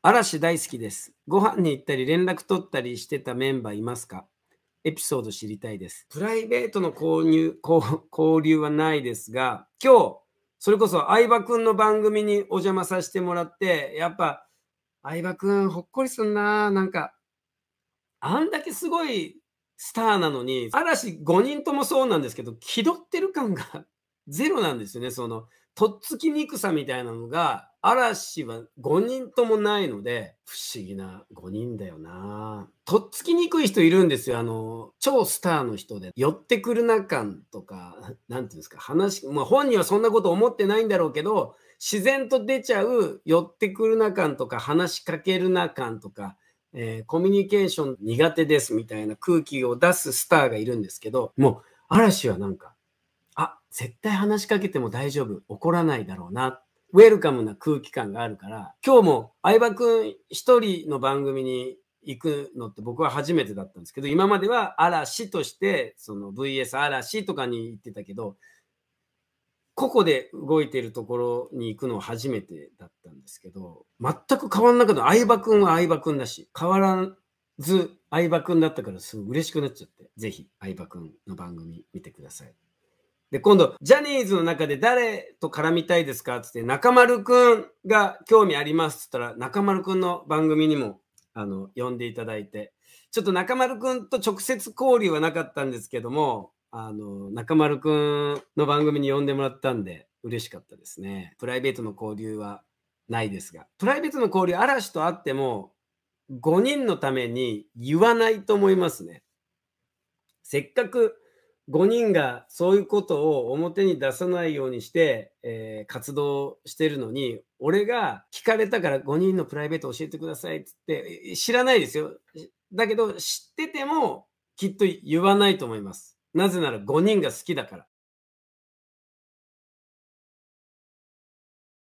嵐大好きです。ご飯に行ったり連絡取ったりしてたメンバーいますかエピソード知りたいです。プライベートの購入交流はないですが、今日、それこそ相葉君の番組にお邪魔させてもらって、やっぱ相葉君ほっこりすんな、なんか、あんだけすごいスターなのに、嵐5人ともそうなんですけど、気取ってる感が ゼロなんですよね、その、とっつきにくさみたいなのが、嵐は5人ともないので、不思議な5人だよな。とっつきにくい人いるんですよ。あの、超スターの人で、寄ってくるな感とか、何ていうんですか、話、まあ、本人はそんなこと思ってないんだろうけど、自然と出ちゃう寄ってくるな感とか、話しかけるな感とか、えー、コミュニケーション苦手ですみたいな空気を出すスターがいるんですけど、もう嵐はなんか、あ、絶対話しかけても大丈夫、怒らないだろうなウェルカムな空気感があるから、今日も相葉くん一人の番組に行くのって僕は初めてだったんですけど、今までは嵐として、その VS 嵐とかに行ってたけど、個々で動いてるところに行くのは初めてだったんですけど、全く変わんなかった。相葉くんは相葉くんだし、変わらず相葉くんだったからすごい嬉しくなっちゃって、ぜひ相葉くんの番組見てください。で、今度、ジャニーズの中で誰と絡みたいですかつって、中丸くんが興味ありますっつったら、中丸くんの番組にも、あの、呼んでいただいて、ちょっと中丸くんと直接交流はなかったんですけども、あの、中丸くんの番組に呼んでもらったんで、嬉しかったですね。プライベートの交流はないですが、プライベートの交流、嵐と会っても、5人のために言わないと思いますね。せっかく5人がそういうことを表に出さないようにして、えー、活動してるのに、俺が聞かれたから5人のプライベート教えてくださいっつって、知らないですよ。だけど知っててもきっと言わないと思います。なぜなら5人が好きだから。